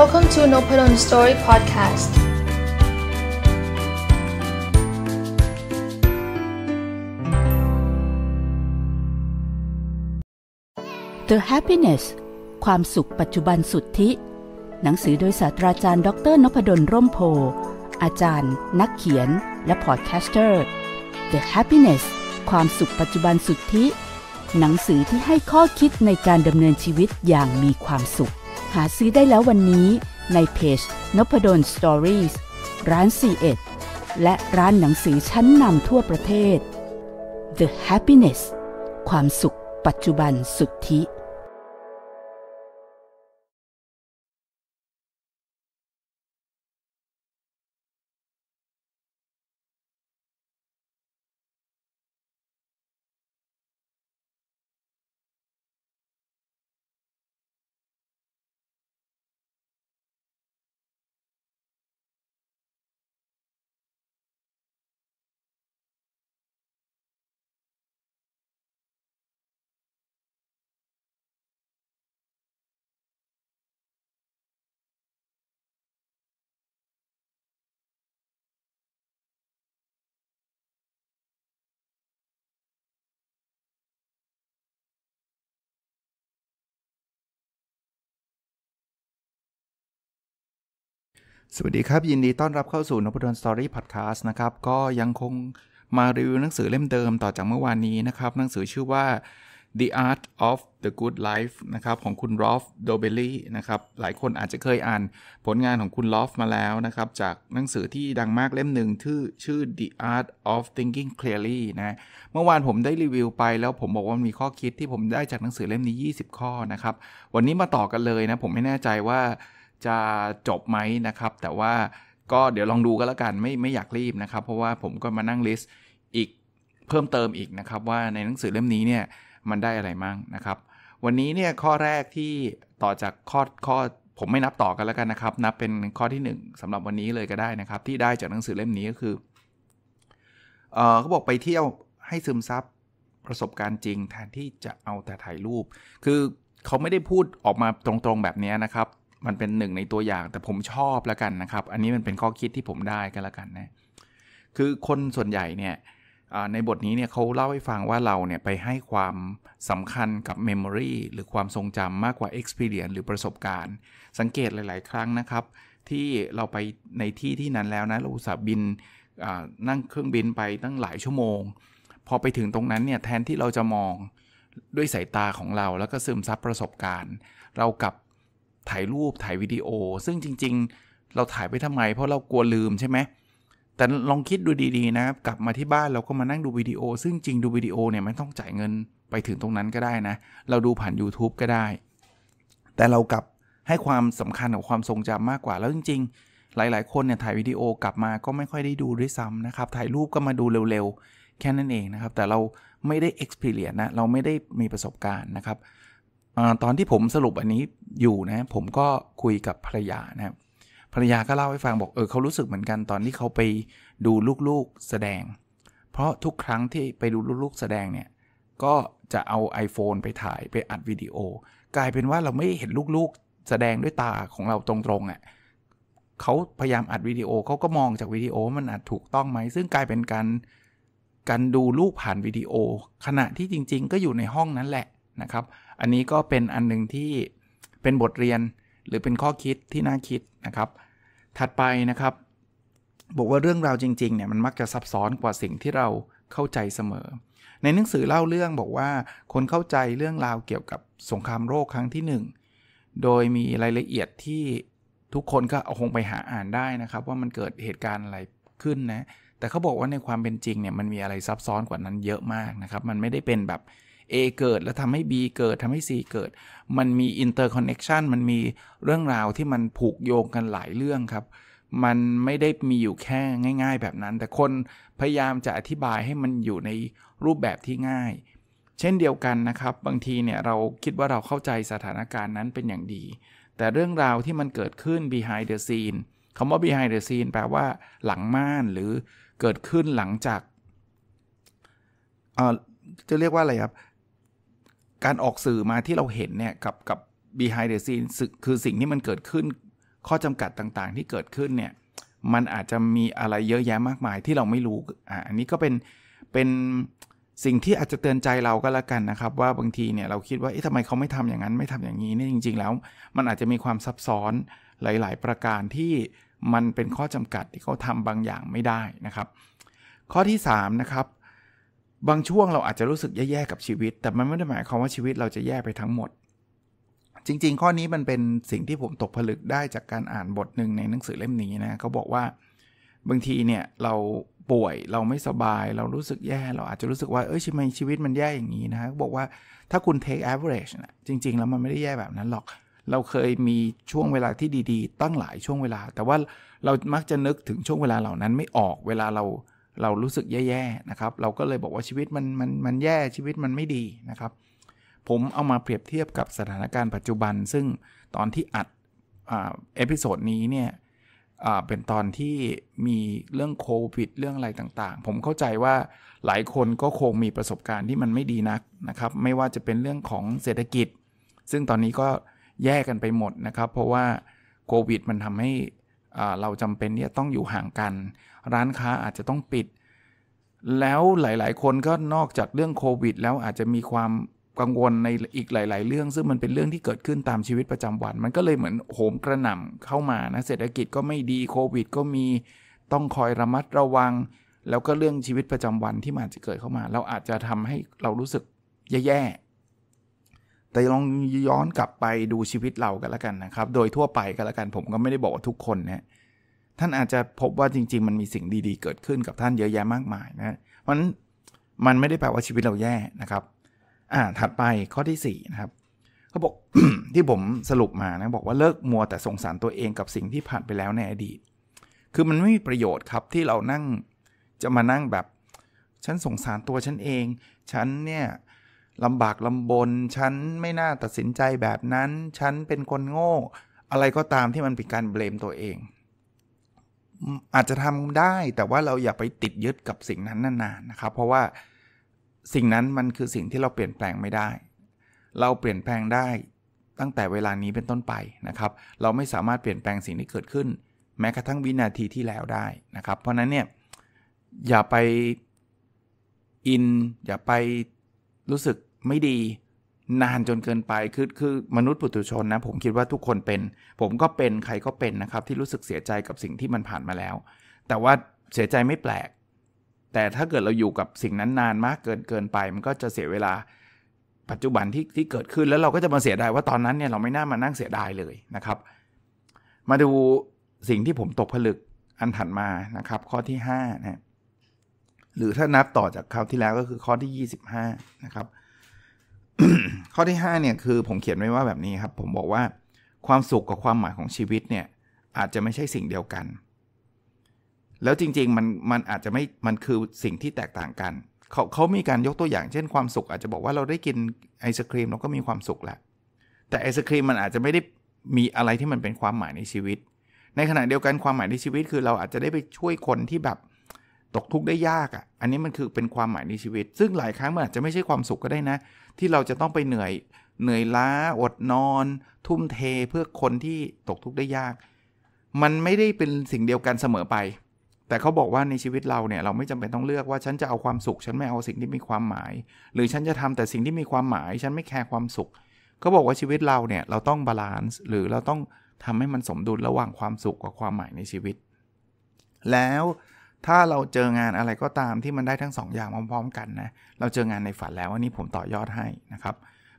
Welcome to n o p ด d o n Story Podcast The Happiness ความสุขปัจจุบันสุทธิ หนังสือโดยศาสตราจารย์ ดร นพดลร่มโพ อาจารย์ นักเขียน และพอดแคสเตอร์ The Happiness ความสุขปัจจุบันสุทธิ หนังสือที่ให้ข้อคิดในการดำเนินชีวิตอย่างมีความสุขหาซื้อได้แล้ววันนี้ในเพจนพดลสตอรี่ร้าน C1 และร้านหนังสือชั้นนำทั่วประเทศ The Happiness ความสุขปัจจุบันสุทธิสวัสดีครับ ยินดีต้อนรับเข้าสู่นพดลสตอรี่พอดแคสต์นะครับ ก็ยังคงมารีวิวหนังสือเล่มเดิมต่อจากเมื่อวานนี้นะครับหนังสือชื่อว่า The Art of the Good Life นะครับของคุณรอฟโดเบลลี่นะครับ หลายคนอาจจะเคยอ่านผลงานของคุณรอฟมาแล้วนะครับ จากหนังสือที่ดังมากเล่มหนึ่งชื่อชื่อ The Art of Thinking Clearly นะเมื่อวานผมได้รีวิวไป แล้วผมบอกว่ามีข้อคิด ที่ผมได้จากหนังสือเล่มนี้ 20 ข้อนะครับวันนี้มาต่อกันเลยนะผมไม่แน่ใจว่าจะจบไหมนะครับ แต่ว่าก็เดี๋ยวลองดูก็แล้วกันไม่ไม่อยากรีบนะครับ เพราะว่าผมก็มานั่งลิสต์อีกเพิ่มเติมอีกนะครับว่าในหนังสือเล่มนี้เนี่ยมันได้อะไรมั่งนะครับ วันนี้เนี่ยข้อแรกที่ต่อจากข้อข้อผมไม่นับต่อกันแล้วกันนะครับ นับเป็นข้อที่ 1 สำหรับวันนี้เลยก็ได้นะครับ ที่ได้จากหนังสือเล่มนี้ก็คือเออเขาบอกไปเที่ยวให้ซึมซับประสบการณ์จริง แทนที่จะเอาแต่ถ่ายรูป คือเขาไม่ได้พูดออกมาตรงๆแบบนี้นะครับมันเป็นหนึ่งในตัวอย่างแต่ผมชอบแล้วกันนะครับ อันนี้มันเป็นข้อคิดที่ผมได้ก็แล้วกันนะคือคนส่วนใหญ่เนี่ยในบทนี้เนี่ยเขาเล่าให้ฟังว่าเราเนี่ยไปให้ความสำคัญกับ Memory หรือความทรงจำมากกว่า Experience หรือประสบการณ์ สังเกตหลาย ๆ ครั้งนะครับ ที่เราไปในที่ที่นั้นแล้วนะ เราส่บบินนั่งเครื่องบินไปตั้งหลายชั่วโมง พอไปถึงตรงนั้นเนี่ยแทนที่เราจะมองด้วยสายตาของเรา แล้วก็ซึมซับประสบการณ์ เรากลับถ่ายรูปถ่ายวิดีโอ ซึ่งจริง ๆ เราถ่ายไปทำไม เพราะเรากลัวลืมใช่ไหมแต่ลองคิดดูดีๆนะกลับมาที่บ้านเราก็มานั่งดูวิดีโอ ซึ่งจริงดูวิดีโอเนี่ยไม่ต้องจ่ายเงินไปถึงตรงนั้นก็ได้นะ เราดูผ่าน YouTube ก็ได้ แต่เรากลับให้ความสำคัญกับความทรงจำมากกว่า แล้วจริงๆหลายๆ คนเนี่ยถ่ายวิดีโอกลับมาก็ไม่ค่อยได้ดูด้วยซ้ำนะครับ ถ่ายรูปก็มาดูเร็วๆ แค่นั้นเองนะครับแต่เราไม่ได้ experience นะเราไม่ได้มีประสบการณ์นะครับตอนที่ผมสรุปอันนี้อยู่นะ ผมก็คุยกับภรรยานะครับภรรยาก็เล่าให้ฟังบอกเออเขารู้สึกเหมือนกันตอนที่เขาไปดูลูกๆแสดง เพราะทุกครั้งที่ไปดูลูกๆแสดงเนี่ยก็จะเอา iPhone ไปถ่ายไปอัดวิดีโอ กลายเป็นว่าเราไม่เห็นลูกๆแสดงด้วยตาของเราตรงๆอะ่ะเขาพยายามอัดวิดีโอเขาก็มองจากวิดีโอมันอัดถูกต้องไหมซึ่งกลายเป็นการการดูลูกผ่านวิดีโอ ขณะที่จริงๆก็อยู่ในห้องนั้นแหละนะครับ อันนี้ก็เป็นอันหนึ่งที่เป็นบทเรียนหรือเป็นข้อคิดที่น่าคิดนะครับ ถัดไปนะครับ บอกว่าเรื่องราวจริง ๆ เนี่ยมันมักจะซับซ้อนกว่าสิ่งที่เราเข้าใจเสมอ ในหนังสือเล่าเรื่องบอกว่าคนเข้าใจเรื่องราวเกี่ยวกับสงครามโลกครั้งที่ 1 โดยมีรายละเอียดที่ทุกคนก็เอาคงไปหาอ่านได้นะครับ ว่ามันเกิดเหตุการณ์อะไรขึ้นนะ แต่เขาบอกว่าในความเป็นจริงเนี่ยมันมีอะไรซับซ้อนกว่านั้นเยอะมากนะครับ มันไม่ได้เป็นแบบ A เกิดแล้วทำให้ B เกิดทำให้ C เกิด มันมีอินเตอร์คอนเนคชันมันมีเรื่องราวที่มันผูกโยงกันหลายเรื่องครับ มันไม่ได้มีอยู่แค่ง่ายๆแบบนั้น แต่คนพยายามจะอธิบายให้มันอยู่ในรูปแบบที่ง่าย เช่นเดียวกันนะครับบางทีเนี่ยเราคิดว่าเราเข้าใจสถานการณ์นั้นเป็นอย่างดี แต่เรื่องราวที่มันเกิดขึ้น behind the scene คำว่า behind the scene แปลว่าหลังม่าน หรือ เกิดขึ้นหลังจากจะเรียกว่าอะไรครับการออกสื่อมาที่เราเห็นเนี่ยกับกับ behind the scene คือสิ่งที่มันเกิดขึ้นข้อจำกัดต่างๆ ที่เกิดขึ้นเนี่ยมันอาจจะมีอะไรเยอะแยะมากมายที่เราไม่รู้อ่ะอันนี้ก็เป็นเป็นสิ่งที่อาจจะเตือนใจเราก็แล้วกันนะครับ ว่าบางทีเนี่ยเราคิดว่าเอ๊ะทำไมเขาไม่ทำอย่างนั้น ไม่ทำอย่างนี้เนี่ยจริง ๆ แล้ว มันอาจจะมีความซับซ้อนหลาย ๆ ประการที่มันเป็นข้อจำกัดที่เขาทาบางอย่างไม่ได้นะครับ ข้อที่ 3 นะครับบางช่วงเราอาจจะรู้สึกแย่ๆกับชีวิต แต่มันไม่ได้หมายความว่าชีวิตเราจะแย่ไปทั้งหมด จริงๆข้อนี้มันเป็นสิ่งที่ผมตกผลึกได้จากการอ่านบทหนึ่งในหนังสือเล่มนี้นะ เขาบอกว่า บางทีเนี่ยเราป่วยเราไม่สบาย เรารู้สึกแย่เราอาจจะรู้สึกว่า เอ้ยทำไมชีวิตมันแย่อย่างนี้นะบอกว่าถ้าคุณ take average นะจริงๆแล้วมันไม่ได้แย่แบบนั้นหรอก เราเคยมีช่วงเวลาที่ดี ๆ ตั้งหลายช่วงเวลา แต่ว่าเรา มักจะนึกถึงช่วงเวลาเหล่านั้นไม่ออกเวลาเราเรารู้สึกแย่ ๆ นะครับ เราก็เลยบอกว่าชีวิตมันมันมันแย่ชีวิตมันไม่ดีนะครับ ผมเอามาเปรียบเทียบกับสถานการณ์ปัจจุบัน ซึ่งตอนที่อัดเอพิโซดนี้เนี่ยเป็นตอนที่มีเรื่องโควิดเรื่องอะไรต่างๆ ผมเข้าใจว่าหลายคนก็คงมีประสบการณ์ที่มันไม่ดีนักนะครับ ไม่ว่าจะเป็นเรื่องของเศรษฐกิจ ซึ่งตอนนี้ก็แย่กันไปหมดนะครับ เพราะว่าโควิด มันทำใหเราจำเป็นเนี่ยต้องอยู่ห่างกัน ร้านค้าอาจจะต้องปิด แล้วหลายๆคนก็นอกจากเรื่องโควิดแล้วอาจจะมีความกังวลในอีกหลาย ๆ เรื่อง ซึ่งมันเป็นเรื่องที่เกิดขึ้นตามชีวิตประจำวัน มันก็เลยเหมือนโหมกระหน่าเข้ามานะเศรษฐกิจก็ไม่ดีโควิด ก็มีต้องคอยระมัดระวัง แล้วก็เรื่องชีวิตประจำวันที่มันจะเกิดเข้ามา เราอาจจะทำให้เรารู้สึกแย่ๆแต่ลองย้อนกลับไปดูชีวิตเรากันละกันนะครับ โดยทั่วไปกันละกัน ผมก็ไม่ได้บอกว่าทุกคนนะท่านอาจจะพบว่าจริง ๆ มันมีสิ่งดีๆเกิดขึ้นกับท่านเยอะแยะมากมายนะ เพราะนั้นมันไม่ได้แปลว่าชีวิตเราแย่นะครับอ่าถัดไปข้อที่4นะครับเขาบอกที่ผมสรุปมานะ บอกว่าเลิกมัวแต่สงสารตัวเองกับสิ่งที่ผ่านไปแล้วในอดีตคือมันไม่มีประโยชน์ครับที่เรานั่งจะมานั่งแบบฉันสงสารตัวฉันเองฉันเนี่ยลำบากลำบนฉันไม่น่าตัดสินใจแบบนั้นฉันเป็นคนโง่อะไรก็ตามที่มันเป็นการเบลมตัวเอง อาจจะทำได้แต่ว่าเราอย่าไปติดยึดกับสิ่งนั้นนานๆนะครับ เพราะว่าสิ่งนั้นมันคือสิ่งที่เราเปลี่ยนแปลงไม่ได้ เราเปลี่ยนแปลงได้ตั้งแต่เวลานี้เป็นต้นไปนะครับเราไม่สามารถเปลี่ยนแปลงสิ่งที่เกิดขึ้น แม้กระทั่งวินาทีที่แล้วได้นะครับ เพราะนั้นเนี่ยอย่าไปอินอย่าไปรู้สึกไม่ดีนานจนเกินไปคือคือมนุษย์ปุถุชนนะ ผมคิดว่าทุกคนเป็น ผมก็เป็นใครก็เป็นนะครับ ที่รู้สึกเสียใจกับสิ่งที่มันผ่านมาแล้ว แต่ว่าเสียใจไม่แปลก แต่ถ้าเกิดเราอยู่กับสิ่งนั้นนานมากเกินเกินไป มันก็จะเสียเวลา ปัจจุบันที่ที่เกิดขึ้นแล้วเราก็จะมาเสียดายว่าตอนนั้นเนี่ยเราไม่น่ามานั่งเสียดายเลยนะครับ มาดูสิ่งที่ผมตกผลึกอันถัดมานะครับ ข้อที่ 5 นะหรือถ้านับต่อจากคราวที่แล้วก็คือข้อที่ 25นะครับข้อที่5เนี่ยคือผมเขียนไว้ว่าแบบนี้ครับ ผมบอกว่าความสุขกับความหมายของชีวิตเนี่ยอาจจะไม่ใช่สิ่งเดียวกัน แล้วจริงๆ มันมันอาจจะไม่มันคือสิ่งที่แตกต่างกันเขาเขามีการยกตัวอย่างเช่นความสุข อาจจะบอกว่าเราได้กินไอศครีมเราก็มีความสุขแหละแต่ไอศครีมมันอาจจะไม่ได้มีอะไรที่มันเป็นความหมายในชีวิต ในขณะเดียวกันความหมายในชีวิต คือเราอาจจะได้ไปช่วยคนที่แบบตกทุกข์ได้ยากอ่ะ อันนี้มันคือเป็นความหมายในชีวิต ซึ่งหลายครั้งมันอาจจะไม่ใช่ความสุขก็ได้นะ ที่เราจะต้องไปเหนื่อย เหนื่อยล้า อดนอน ทุ่มเทเพื่อคนที่ตกทุกข์ได้ยาก มันไม่ได้เป็นสิ่งเดียวกันเสมอไป แต่เขาบอกว่าในชีวิตเราเนี่ยเราไม่จำเป็นต้องเลือกว่าฉันจะเอาความสุข ฉันไม่เอาสิ่งที่มีความหมาย หรือฉันจะทำแต่สิ่งที่มีความหมาย ฉันไม่แคร์ความสุข เขาบอกว่าชีวิตเราเนี่ยเราต้องบาลานซ์ หรือเราต้องทำให้มันสมดุลระหว่างความสุขกับความหมายในชีวิต แล้วถ้าเราเจองานอะไรก็ตามที่มันได้ทั้ง 2ออย่างพร้อมๆ กันนะ เราเจองานในฝันแล้วอันนี้ผมต่อยอดให้นะครับ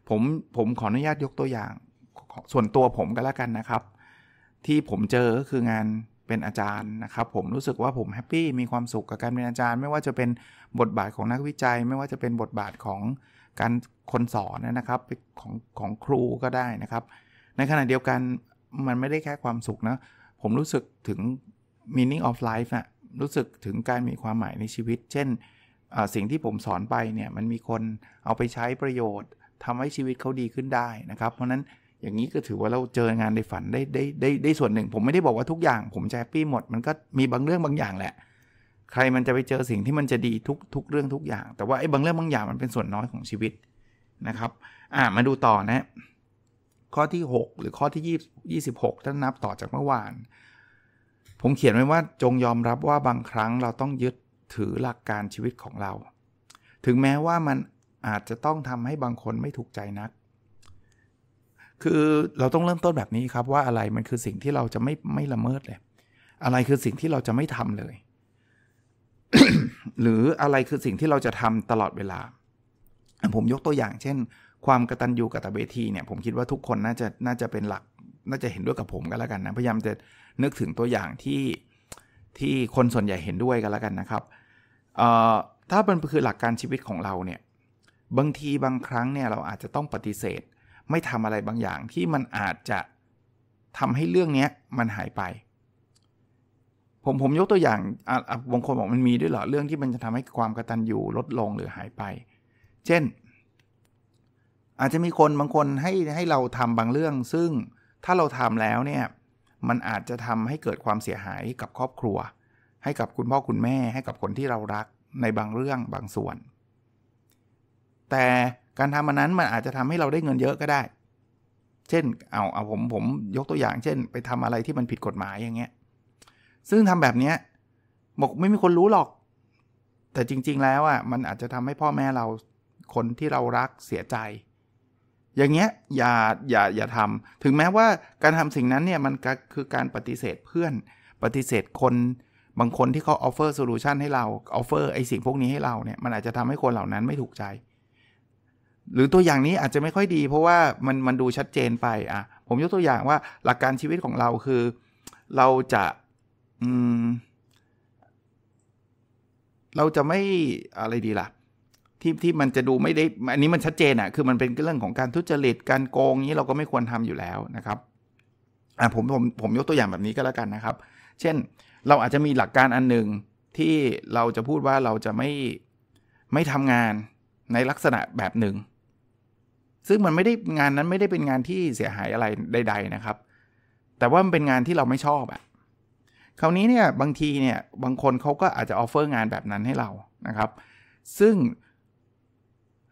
ผมผมขออนุญาตยกตัวอย่างส่วนตัวผมก็แล้วกันนะครับ ที่ผมเจอ ก็คืองานเป็นอาจารย์นะครับ ผมรู้สึกว่าผมแฮปปี้มีความสุขกับการเป็นอาจารย์ ไม่ว่าจะเป็นบทบาทของนักวิจัย ไม่ว่าจะเป็นบทบาทของการคนสอนนะครับของของครูก็ได้นะครับในขณะเดียวกันมันไม่ได้แค่ความสุขนะผมรู้สึกถึง meaning of life ่ะรู้สึกถึงการมีความหมายในชีวิต เช่น สิ่งที่ผมสอนไปเนี่ย มันมีคนเอาไปใช้ประโยชน์ ทำให้ชีวิตเขาดีขึ้นได้นะครับ เพราะนั้นอย่างนี้ก็ถือว่าเราเจองานในฝันได้ได้ได้ได้ส่วนหนึ่ง ผมไม่ได้บอกว่าทุกอย่าง ผมจะแฮปปี้หมด มันก็มีบางเรื่องบางอย่างแหละ ใครมันจะไปเจอสิ่งที่มันจะดีทุกทุกเรื่องทุกอย่าง แต่ว่าไอ้บางเรื่องบางอย่างมันเป็นส่วนน้อยของชีวิตนะครับอ่ามาดูต่อนะข้อที่ 6 หรือข้อที่2บ26ถ้านับต่อจากเมื่อวานผมเขียนไว้ว่าจงยอมรับว่าบางครั้งเราต้องยึดถือหลักการชีวิตของเรา ถึงแม้ว่ามันอาจจะต้องทำให้บางคนไม่ถูกใจนักคือเราต้องเริ่มต้นแบบนี้ครับว่าอะไรมันคือสิ่งที่เราจะไม่ไม่ละเมิดเลย อะไรคือสิ่งที่เราจะไม่ทำเลย หรืออะไรคือสิ่งที่เราจะทำตลอดเวลา ผมยกตัวอย่าง เช่นความกระตันยูกระตะเวทีเนี่ยผมคิดว่าทุกคนน่าจะน่าจะเป็นหลัก น่าจะเห็นด้วยกับผมก็แล้วกันนะพยายามจะนึกถึงตัวอย่าง ที่ที่คนส่วนใหญ่เห็นด้วยกันแล้วกันนะครับ ถ้าเป็นคือหลักการชีวิตของเราเนี่ยบางทีบางครั้งเนี่ยเราอาจจะต้องปฏิเสธ ไม่ทำอะไรบางอย่างที่มันอาจจะทำให้เรื่องนี้มันหายไปผมผมยกตัวอย่างบางคนบอกมันมีด้วยเหรอเรื่องที่มันจะทำให้ความกระตันอยู่ลดลงหรือหายไป เช่น อาจจะมีคนบางคนให้ให้เราทำบางเรื่อง ซึ่งถ้าเราทำแล้วเนี่ยมันอาจจะทำให้เกิดความเสียหายกับครอบครัว ให้กับคุณพ่อคุณแม่ ให้กับคนที่เรารักในบางเรื่องบางส่วน แต่การทำมันนั้นมันอาจจะทำให้เราได้เงินเยอะก็ได้ เช่น เอาเอาผมผมยกตัวอย่างเช่น ไปทำอะไรที่มันผิดกฎหมายอย่างเงี้ย ซึ่งทำแบบเนี้ยบอกไม่มีคนรู้หรอก แต่จริง ๆ แล้วอ่ะ มันอาจจะทำให้พ่อแม่เราคนที่เรารักเสียใจอย่างเงี้ยอย่าอย่าอย่าทำถึงแม้ว่าการทำสิ่งนั้นเนี่ยมันก็คือการปฏิเสธเพื่อนปฏิเสธคนบางคนที่เขาออฟเฟอร์โซลูชันให้เราออฟเฟอร์ไอสิ่งพวกนี้ให้เราเนี่ยมันอาจจะทำให้คนเหล่านั้นไม่ถูกใจ หรือตัวอย่างนี้อาจจะไม่ค่อยดี เพราะว่ามันมันดูชัดเจนไป อ่ะ ผมยกตัวอย่างว่าหลักการชีวิตของเราคือเราจะอืมเราจะไม่อะไรดีล่ะที่ที่มันจะดูไม่ได้ อันนี้มันชัดเจนอะคือมันเป็นเรื่องของการทุจริตการโกงนี้เราก็ไม่ควรทำอยู่แล้วนะครับอ่าผมผมผมยกตัวอย่างแบบนี้ก็แล้วกันนะครับ เช่นเราอาจจะมีหลักการอันหนึ่งที่เราจะพูดว่าเราจะไม่ไม่ทำงานในลักษณะแบบหนึ่ง ซึ่งมันไม่ได้งานนั้นไม่ได้เป็นงานที่เสียหายอะไรใด ๆ นะครับ แต่ว่ามันเป็นงานที่เราไม่ชอบอะคราวนี้เนี่ยบางทีเนี่ยบางคนเขาก็อาจจะออฟเฟอร์งานแบบนั้นให้เรานะครับ ซึ่ง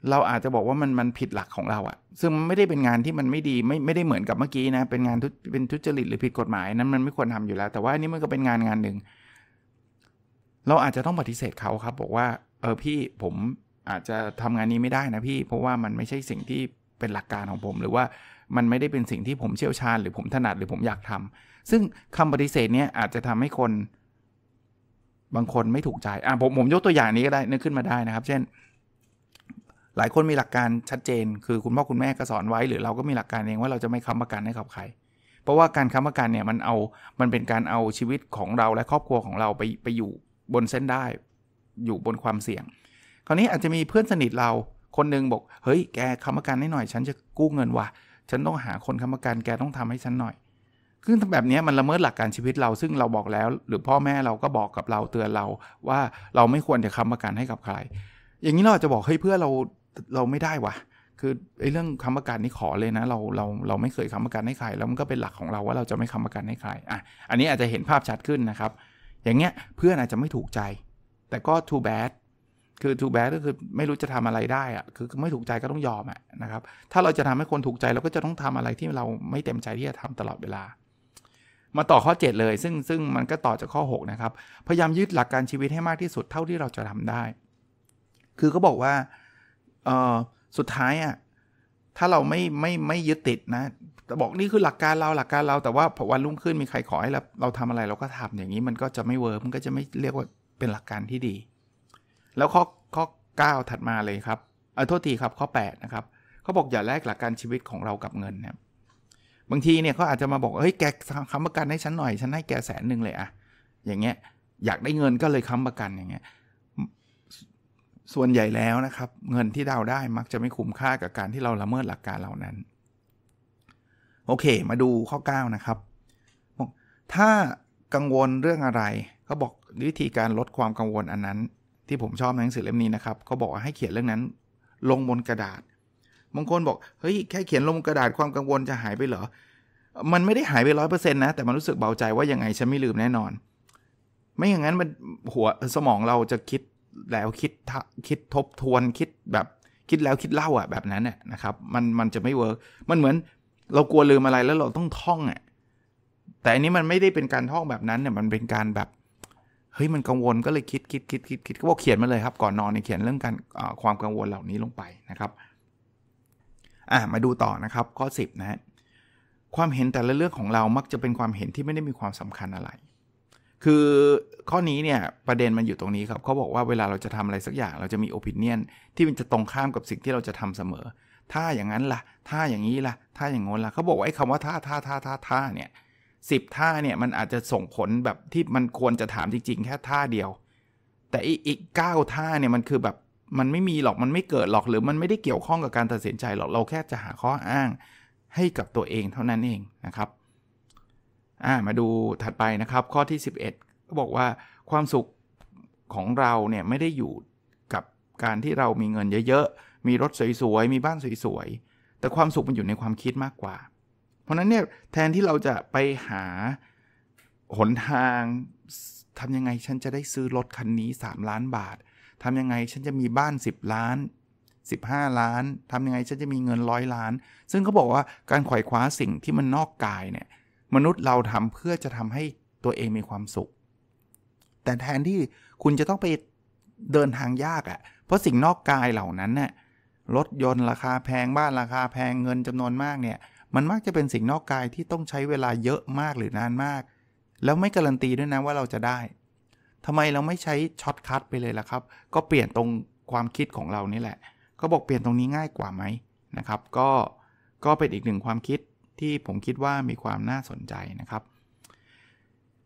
เราอาจจะบอกว่ามันมันผิดหลักของเราอะซึ่งมันไม่ได้เป็นงานที่มันไม่ดี ไม่ไม่ได้เหมือนกับเมื่อกี้นะ เป็นงานเป็นทุจริตหรือผิดกฎหมาย นั้นมันไม่ควรทำอยู่แล้ว แต่ว่านี่มันก็เป็นงานงานหนึ่ง เราอาจจะต้องปฏิเสธเขาครับ บอกว่าเออพี่ผมอาจจะทำงานนี้ไม่ได้นะพี่เพราะว่ามันไม่ใช่สิ่งที่เป็นหลักการของผม หรือว่ามันไม่ได้เป็นสิ่งที่ผมเชี่ยวชาญหรือ ผมถนัดหรือผมอยากทำ ซึ่งคำปฏิเสธเนี้ยอาจจะทำให้คนบางคนไม่ถูกใจ อ่ะผมผมยกตัวอย่างนี้ก็ได้นึกขึ้นมาได้นะครับ เช่นหลายคนมีหลักการชัดเจน คือคุณพ่อคุณแม่ก็สอนไว้ หรือเราก็มีหลักการเองว่าเราจะไม่ค้ำประกันให้กับใคร เพราะว่าการค้ำประกันเนี่ยมันเอา มันเป็นการเอาชีวิตของเราและครอบครัวของเราไปไปอยู่บนเส้นได้ อยู่บนความเสี่ยง คราวนี้อาจจะมีเพื่อนสนิทเรา คนนึงบอก เฮ้ย แกค้ำประกันให้หน่อย ฉันจะกู้เงินว่ะฉันต้องหาคนค้ำประกันแกต้องทำให้ฉันหน่อยคือแบบนี้มันละเมิดหลักการชีวิตเรา ซึ่งเราบอกแล้ว หรือพ่อแม่เราก็บอกกับเราเตือนเรา ว่าเราไม่ควรจะค้ำประกันให้กับใคร อย่างนี้เราจะบอกให้เพื่อเราเราไม่ได้วะคือไอ้เรื่องคำประกันนี่ขอเลยนะ เราเรา เรา ไม่เคยคำประกันให้ใคร แล้วมันก็เป็นหลักของเราว่าเราจะไม่คำประกันให้ใคร อ่ะ อันนี้อาจจะเห็นภาพชัดขึ้นนะครับ อย่างเงี้ยเพื่อน อาจจะไม่ถูกใจ แต่ก็ too bad คือ too bad ก็คือไม่รู้จะทำอะไรได้อะ คือไม่ถูกใจก็ต้องยอมอะนะครับ ถ้าเราจะทำให้คนถูกใจเราก็จะต้องทำอะไรที่เราไม่เต็มใจที่จะทำตลอดเวลา มาต่อข้อ 7 เลย ซึ่งซึ่งมันก็ต่อจากข้อ6นะครับ พยายามยึดหลักการชีวิตให้มากที่สุดเท่าที่เราจะทำได้ คือเขาบอกว่าเออสุดท้ายอ่ะถ้าเราไม่ไม่ไม่ยึดติดนะบอกนี่คือหลักการเราหลักการเราแต่ว่าพอวันรุ่งขึ้นมีใครขอให้เราเราทำอะไรเราก็ทำอย่างนี้มันก็จะไม่เวิร์มมันก็จะไม่เรียกว่าเป็นหลักการที่ดี แล้วข้อข้อ9ถัดมาเลยครับเออโทษทีครับข้อ8นะครับเขาบอกอย่าแลกหลักการชีวิตของเรากับเงินนะบางทีเนี่ยเขาอาจจะมาบอกเฮ้ยแกค้ำประกันให้ฉันหน่อยฉันให้แกแสนหนึ่งเลยอะอย่างเงี้ยอยากได้เงินก็เลยค้ำประกันอย่างเงี้ยส่วนใหญ่แล้วนะครับ เงินที่เราได้ มักจะไม่คุ้มค่ากับการที่เราละเมิดหลักการเหล่านั้น โอเคมาดูข้อ9นะครับ ถ้ากังวลเรื่องอะไรก็บอกวิธีการลดความกังวลอันนั้น ที่ผมชอบในหนังสือเล่มนี้นะครับเขาบอกให้เขียนเรื่องนั้น ลงบนกระดาษบางคนบอกเฮ้ยแค่เขียนลงกระดาษความกังวลจะหายไปเหรอ มันไม่ได้หายไปร้อยเปอร์เซ็นต์นะ แต่มันรู้สึกเบาใจว่ายังไงฉันไม่ลืมแน่นอน ไม่อย่างนั้นมันหัวสมองเราจะคิดแล้วคิดคิดทบทวนคิดแบบคิดแล้วคิดเล่าอ่ะแบบนั้นน่ยนะครับ มันมันจะไม่เวิร์กมันเหมือนเรากลัวลืมอะไรแล้วเราต้องท่องอ่ะแต่อันนี้มันไม่ได้เป็นการท่องแบบนั้นเนี่ยมันเป็นการแบบเฮ้ยมันกังวลก็เลยคิดคิดคิดคิดคิดก็เขียนมาเลยครับ ก่อนนอนเนี่ยเขียนเรื่องการความกังวลเหล่านี้ลงไปนะครับอ่ะมาดูต่อนะครับ ข้อ 10นะฮะความเห็นแต่ละเรื่องของเรามักจะเป็นความเห็นที่ไม่ได้มีความสำคัญอะไรคือข้อนี้เนี่ยประเด็นมันอยู่ตรงนี้ครับเขาบอกว่าเวลาเราจะทำอะไรสักอย่าง เราจะมีโอปินเนียนที่มันจะตรงข้ามกับสิ่งที่เราจะทำเสมอ ถ้าอย่างนั้นล่ะถ้าอย่างนี้ล่ะถ้าอย่างงน้นล่ะเขาบอกว่าไอ้คำว่าท่าท่าท่าท่าท่าเนี่ยสิบท่าเนี่ยมันอาจจะส่งผลแบบที่มันควรจะถามจริงๆแค่ท่าเดียวแต่อีกเก้าท่าเนี่ยมันคือแบบมันไม่มีหรอกมันไม่เกิดหรอกหรือมันไม่ได้เกี่ยวข้องกับการตัดสินใจหรอกเราแค่จะหาข้ออ้าง ให้กับตัวเองเท่านั้นเองนะครับอ่ามาดูถัดไปนะครับข้อที่ 11 ก็บอกว่าความสุขของเราเนี่ยไม่ได้อยู่กับการที่เรามีเงินเยอะๆมีรถสวยๆมีบ้านสวยๆ แต่ความสุขมันอยู่ในความคิดมากกว่า เพราะนั้นเนี่ยแทนที่เราจะไปหาหนทางทำยังไงฉันจะได้ซื้อรถคันนี้ 3 ล้านบาททำยังไงฉันจะมีบ้าน 10 ล้าน 15 ล้านทำยังไงฉันจะมีเงินร้อยล้าน ซึ่งเขาบอกว่าการขวายคว้าสิ่งที่มันนอกกายเนี่ยมนุษย์เราทำเพื่อจะทำให้ตัวเองมีความสุข แต่แทนที่คุณจะต้องไปเดินทางยากอะ่ะ เพราะสิ่งนอกกายเหล่านั้นน่ยรถยนต์ราคาแพงบ้านราคาแพงเงินจำนวนมากเนี่ย มันมักจะเป็นสิ่งนอกกายที่ต้องใช้เวลาเยอะมากหรือนานมาก แล้วไม่การันตีด้วยนะว่าเราจะได้ ทำไมเราไม่ใช้ช็อตคัทไปเลยล่ะครับ ก็เปลี่ยนตรงความคิดของเรานี่แหละ ก็บอกเปลี่ยนตรงนี้ง่ายกว่าไหมนะครับ ก็ ก็เป็นอีกหนึ่งความคิดที่ผมคิดว่ามีความน่าสนใจนะครับ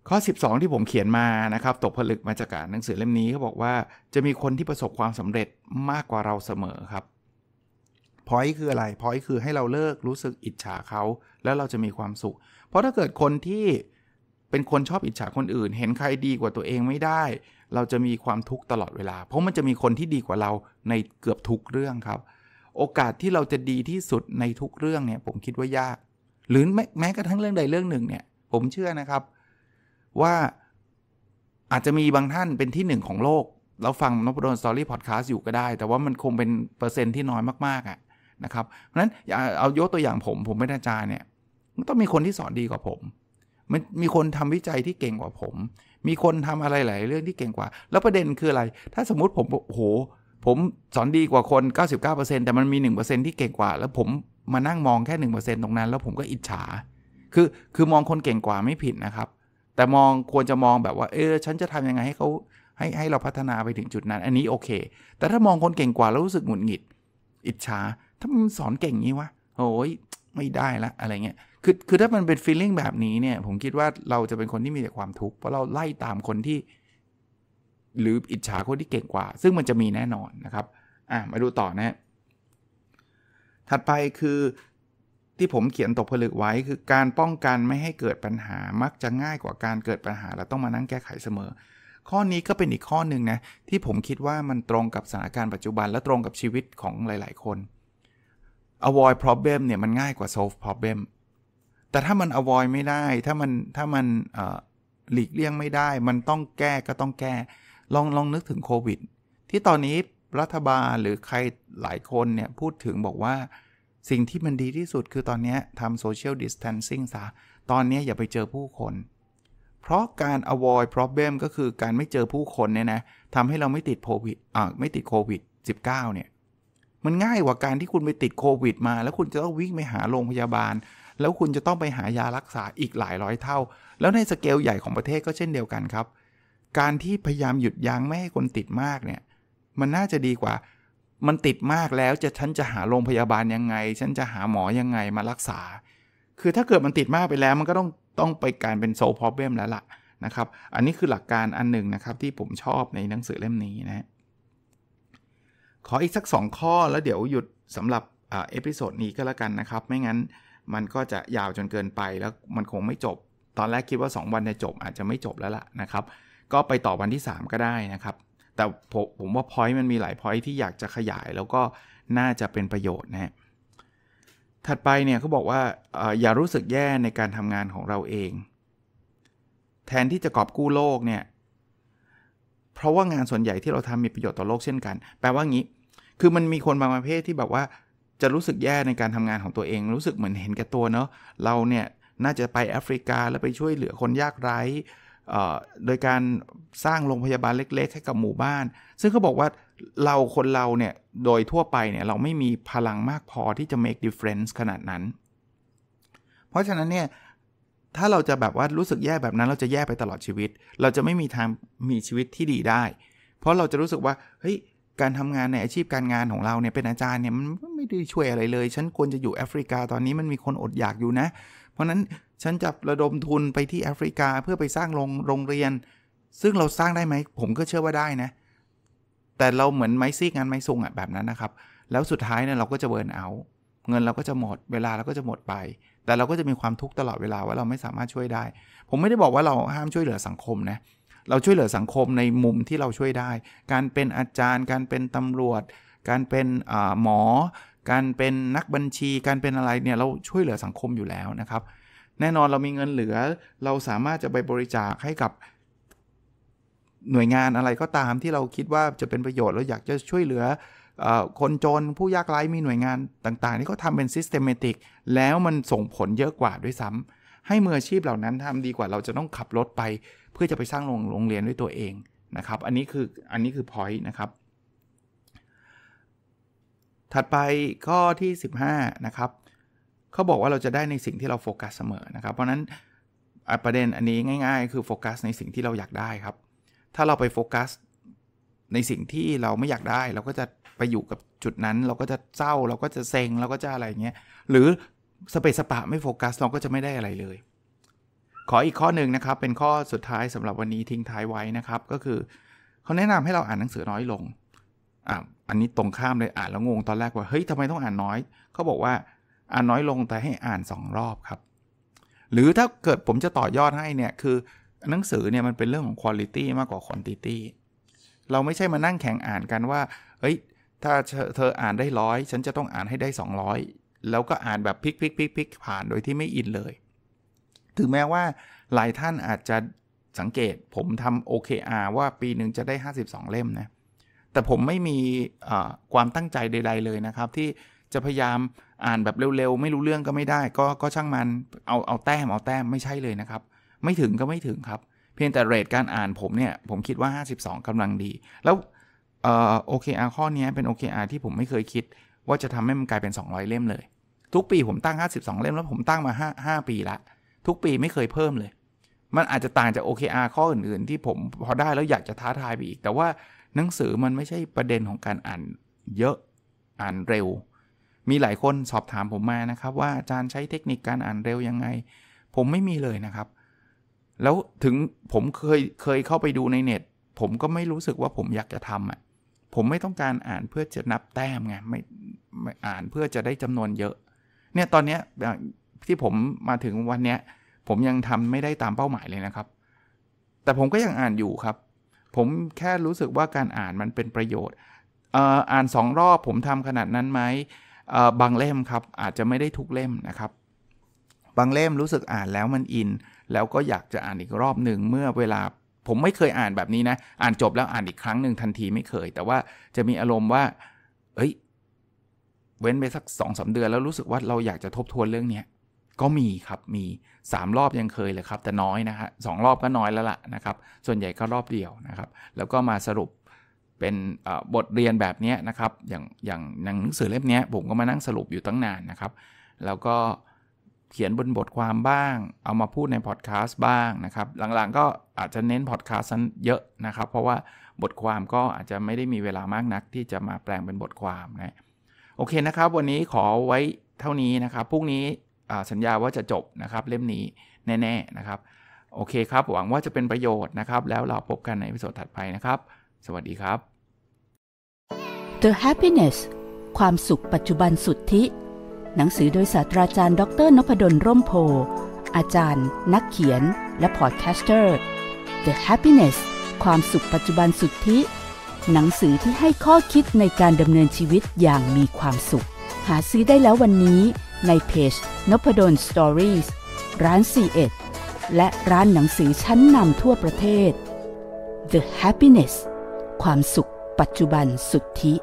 ข้อ 12 ที่ผมเขียนมานะครับ ตกผลึกมาจากการหนังสือเล่มนี้เขาบอกว่าจะมีคนที่ประสบความสำเร็จมากกว่าเราเสมอครับพอยคืออะไรพอยคือให้เราเลิกรู้สึกอิจฉาเขาแล้วเราจะมีความสุขเพราะถ้าเกิดคนที่เป็นคนชอบอิจฉาคนอื่น เห็นใครดีกว่าตัวเองไม่ได้ เราจะมีความทุกข์ตลอดเวลาเพราะมันจะมีคนที่ดีกว่าเราในเกือบทุกเรื่องครับ โอกาสที่เราจะดีที่สุดในทุกเรื่องเนี่ยผมคิดว่ายากหรือแม้กระทั่งเรื่องใดเรื่อง หนึ่ง เนี่ย ผมเชื่อนะครับว่าอาจจะมีบางท่านเป็นที่หนึ่งของโลกเราฟังนพดลสตอรี่พอดแคสต์ อยู่ก็ได้ แต่ว่ามันคงเป็น เปอร์เซ็นที่น้อยมากๆอ่ะนะ ครับเพราะนั้นเอายกตัวอย่างผมผมเป็นอาจารย์เนี่ย มันต้องมีคนที่สอนดีกว่าผมมันมีคนทำวิจัยที่เก่งกว่าผม มีคนทำอะไรหลายเรื่องที่เก่งกว่า แล้วประเด็นคืออะไร ถ้าสมมุติผมโอ้โหผมสอนดีกว่าคน99%แต่มันมี 1%ที่เก่งกว่าแล้วผมมานั่งมองแค่ 1%ตรงนั้นแล้วผมก็อิจฉาคือ คือมองคนเก่งกว่าไม่ผิดนะครับ แต่มองควรจะมองแบบว่า เออ ฉันจะทำยังไงให้เขาให้ให้เราพัฒนาไปถึงจุดนั้น อันนี้โอเค แต่ถ้ามองคนเก่งกว่าแล้วรู้สึกหงุดหงิด อิจฉาถ้ามันสอนเก่งงี้วะโอ้ยไม่ได้ละ อะไรเงี้ย คือ คือถ้ามันเป็นฟีลลิ่งแบบนี้เนี่ย ผมคิดว่าเราจะเป็นคนที่มีแต่ความทุกข์ เพราะเราไล่ตามคนที่ หรืออิจฉาคนที่เก่งกว่า ซึ่งมันจะมีแน่นอนนะครับ อ่ะ มาดูต่อนะถัดไปคือที่ผมเขียนตกผลึกไว้คือการป้องกันไม่ให้เกิดปัญหามักจะง่ายกว่าการเกิดปัญหาแล้วต้องมานั่งแก้ไขเสมอ ข้อนี้ก็เป็นอีกข้อหนึ่งนะที่ผมคิดว่ามันตรงกับสถานการณ์ปัจจุบันและตรงกับชีวิตของหลายๆคน avoid problem เนี่ยมันง่ายกว่า solve problem แต่ถ้ามัน avoid ไม่ได้ ถ้ามันถ้ามันหลีกเลี่ยงไม่ได้ มันต้องแก้ก็ต้องแก้ลองลองนึกถึงโควิด ที่ตอนนี้รัฐบาลหรือใครหลายคนเนี่ยพูดถึงบอกว่า สิ่งที่มันดีที่สุดคือตอนนี้ทำโซเชียลดิสทนซิ่งซะตอนนี้อย่าไปเจอผู้คน เพราะการ avoid problem ก็คือการไม่เจอผู้คนเนี่ยนะทำให้เราไม่ติดโควิดอ่าไม่ติดโควิด -19 เนี่ยมันง่ายกว่าการที่คุณไปติดโควิดมา แล้วคุณจะต้องวิ่งไปหาโรงพยาบาล แล้วคุณจะต้องไปหายารักษาอีกหลายร้อยเท่า แล้วในสเกลใหญ่ของประเทศก็เช่นเดียวกันครับ การที่พยายามหยุดยั้งไม่ให้คนติดมากเนี่ยมันน่าจะดีกว่า มันติดมากแล้วจะฉันจะหาโรงพยาบาลยังไง ฉันจะหาหมอยังไงมารักษา คือถ้าเกิดมันติดมากไปแล้วมันก็ต้องต้องไปการเป็นโซลพรเบมแล้วล่ะนะครับ อันนี้คือหลักการอันหนึ่งนะครับ ที่ผมชอบในหนังสือเล่มนี้นะขออีกสัก 2 ข้อแล้วเดี๋ยวหยุดสำหรับเอพิโซดนี้ก็แล้วกันนะครับ ไม่งั้นมันก็จะยาวจนเกินไป แล้วมันคงไม่จบ ตอนแรกคิดว่า 2 วันจะจบอาจจะไม่จบแล้วล่ะนะครับ ก็ไปต่อวันที่ 3 ก็ได้นะครับแต่ผมผมว่าพอยต์มันมีหลายพอยต์ที่อยากจะขยาย แล้วก็น่าจะเป็นประโยชน์นะฮะ ถัดไปเนี่ยเขาบอกว่าอย่ารู้สึกแย่ในการทำงานของเราเอง แทนที่จะกอบกู้โลกเนี่ยเพราะว่างานส่วนใหญ่ที่เราทำมีประโยชน์ต่อโลกเช่นกัน แปลว่างี้คือมันมีคนบางประเภทที่แบบว่าจะรู้สึกแย่ในการทำงานของตัวเองรู้สึกเหมือนเห็นแก่ตัวเนาะเราเนี่ยน่าจะไปแอฟริกาแล้วไปช่วยเหลือคนยากไร้โดยการสร้างโรงพยาบาลเล็ก ๆ ให้กับหมู่บ้าน ซึ่งเขาบอกว่าเราคนเราเนี่ยโดยทั่วไปเนี่ยเราไม่มีพลังมากพอที่จะ make difference ขนาดนั้น เพราะฉะนั้นเนี่ยถ้าเราจะแบบว่ารู้สึกแย่แบบนั้น เราจะแย่ไปตลอดชีวิต เราจะไม่มีทางมีชีวิตที่ดีได้ เพราะเราจะรู้สึกว่าเฮ้ยการทำงานในอาชีพการงานของเราเนี่ยเป็นอาจารย์เนี่ยมันไม่ได้ช่วยอะไรเลย ฉันควรจะอยู่แอฟริกา ตอนนี้มันมีคนอดอยากอยู่นะเพราะนั้นฉันจะระดมทุนไปที่แอฟริกาเพื่อไปสร้างโรงงเรียน ซึ่งเราสร้างได้ไหมผมก็เชื่อว่าได้นะ แต่เราเหมือนไม้ซีกงานไม้ซุงอะแบบนั้นนะครับ แล้วสุดท้ายเนี่ยเราก็จะเบิร์นเอา เงินเราก็จะหมดเวลาเราก็จะหมดไป แต่เราก็จะมีความทุกข์ตลอดเวลาว่าเราไม่สามารถช่วยได้ ผมไม่ได้บอกว่าเราห้ามช่วยเหลือสังคมนะเราช่วยเหลือสังคมในมุมที่เราช่วยได้ การเป็นอาจารย์การเป็นตำรวจ การเป็นหมอ การเป็นนักบัญชีการเป็นอะไรเนี่ยเราช่วยเหลือสังคมอยู่แล้วนะครับเแน่นอนเรามีเงินเหลือเราสามารถจะไปบริจาคให้กับหน่วยงานอะไรก็ตามที่เราคิดว่าจะเป็นประโยชน์เราอยากจะช่วยเหลือคนจนผู้ยากไร้มีหน่วยงานต่างๆที่เขาทำเป็นซิสเตมติกแล้วมันส่งผลเยอะกว่าด้วยซ้ำให้มืออาชีพเหล่านั้นทำดีกว่าเราจะต้องขับรถไปเพื่อจะไปสร้างโรงงเรียนด้วยตัวเองนะครับ อันนี้คืออันนี้คือพอยต์นะครับ ถัดไปข้อที่ 15 นะครับเขาบอกว่าเราจะได้ในสิ่งที่เราโฟกัสเสมอนะครับเพราะนั้นประเด็นอันนี้ง่ายๆ คือโฟกัสในสิ่งที่เราอยากได้ครับ ถ้าเราไปโฟกัสในสิ่งที่เราไม่อยากได้เราก็จะไปอยู่กับจุดนั้นเราก็จะเศร้าเราก็จะเซ็งเราก็จะอะไรเงี้ยหรือสเปสปะไม่โฟกัสเราก็จะไม่ได้อะไรเลย ขออีกข้อหนึ่งนะครับ เป็นข้อสุดท้ายสำหรับวันนี้ทิ้งท้ายไว้นะครับ ก็คือเขาแนะนำให้เราอ่านหนังสือน้อยลงอ่ะอันนี้ตรงข้ามเลยอ่านแล้วงงตอนแรกว่าเฮ้ยทำไมต้องอ่านน้อยเขาบอกว่าอ่านน้อยลงแต่ให้อ่านสองรอบครับ หรือถ้าเกิดผมจะต่อยอดให้เนี่ยคือหนังสือเนี่ย มันเป็นเรื่องของคุณลิตี้มากกว่าคุณติตี้เราไม่ใช่มานั่งแข่งอ่านกันว่าเฮ้ย ถ้าเธออ่านได้ร้อยฉันจะต้องอ่านให้ได้ 200 แล้วก็อ่านแบบพลิกพลิกพลิกพลิกผ่านโดยที่ไม่อินเลยถึงแม้ว่าหลายท่านอาจจะสังเกตผมทำ OKR ว่าปีหนึ่งจะได้52เล่มนะ แต่ผมไม่มีความตั้งใจใดๆ เลยนะครับที่จะพยายามอ่านแบบเร็วๆ ไม่รู้เรื่องก็ไม่ได้ ก็ก็ช่างมัน เอา เอาแต้ม เอาแต้ม ไม่ใช่เลยนะครับ ไม่ถึงก็ไม่ถึงครับ เพียงแต่เรทการอ่านผมเนี่ย ผมคิดว่า 52 กำลังดี แล้วเอ่อคอาข้อนี้เป็น OKR ที่ผมไม่เคยคิด ว่าจะทำให้มันกลายเป็น 200 เล่มเลย ทุกปีผมตั้ง 52 เล่มแล้วผมตั้งมา 5 5 ปีละ ทุกปีไม่เคยเพิ่มเลย มันอาจจะต่างจาก OKR ข้ออื่น ๆ ที่ผมพอได้แล้วอยากจะท้าทายไปอีก แต่ว่าหนังสือมันไม่ใช่ประเด็นของการอ่านเยอะ อ่านเร็วมีหลายคนสอบถามผมมานะครับ ว่าอาจารย์ใช้เทคนิคการอ่านเร็วยังไง ผมไม่มีเลยนะครับ แล้วถึงผมเคย เคยเข้าไปดูในเน็ต ผมก็ไม่รู้สึกว่าผมอยากจะทำอะ่ะ ผมไม่ต้องการอ่านเพื่อจะนับแต้มไง ไม่ไม่อ่านเพื่อจะได้จำนวนเยอะ เนี่ยตอนเนี้ยที่ผมมาถึงวันเนี้ยผมยังทำไม่ได้ตามเป้าหมายเลยนะครับ แต่ผมก็ยังอ่านอยู่ครับ ผมแค่รู้สึกว่าการอ่านมันเป็นประโยชน์ อ่านสองรอบผมทำขนาดนั้นไหมบางเล่มครับอาจจะไม่ได้ทุกเล่มนะครับ บางเล่มรู้สึกอ่านแล้วมันอินแล้วก็อยากจะอ่านอีกรอบหนึ่งเมื่อเวลาผมไม่เคยอ่านแบบนี้นะอ่านจบแล้วอ่านอีกครั้งหนึ่งทันทีไม่เคย แต่ว่าจะมีอารมณ์ว่า เอ้ย เว้นไปสักสองสเดือนแล้วรู้สึกว่าเราอยากจะทบทวนเรื่องนี้ก็มีครับมี 3 รอบยังเคยเลยครับแต่น้อยนะฮะสรอบก็น้อยแล้วล่ะนะครับส่วนใหญ่ก็รอบเดียวนะครับ แล้วก็มาสรุปเป็นบทเรียนแบบนี้นะครับอย่างอย่างหนังสือเล่มนี้ผมก็มานั่งสรุปอยู่ตั้งนาน นะครับ แล้วก็เขียนบนบทความบ้าง เอามาพูดในพอดแคสต์บ้างนะครับหลังๆก็อาจจะเน้นพอดแคสต์เยอะนะครับ เพราะว่าบทความก็อาจจะไม่ได้มีเวลามากนักที่จะมาแปลงเป็นบทความนะโอเคนะครับ วันนี้ขอไว้เท่านี้นะครับพรุ่งนี้สัญญาว่าจะจบนะครับเล่มนี้แน่ ๆนะครับ โอเคครับ หวังว่าจะเป็นประโยชน์นะครับ แล้วเราพบกันในวิโอถัดไปนะครับสวัสดีครับ The Happiness ความสุขปัจจุบันสุดทิ่หนังสือโดยศาสตราจารย์ ดร นพดลร่มโพ อาจารย์ นักเขียน และพอดแคสเตอร์ The Happiness ความสุขปัจจุบันสุดทิ่หนังสือที่ให้ข้อคิดในการดำเนินชีวิตอย่างมีความสุข หาซื้อได้แล้ววันนี้ในเพจนพดลสตอรี่ร้าน C1 และร้านหนังสือชั้นนำทั่วประเทศ The Happiness ความสุขปัจจุบันสุทธิ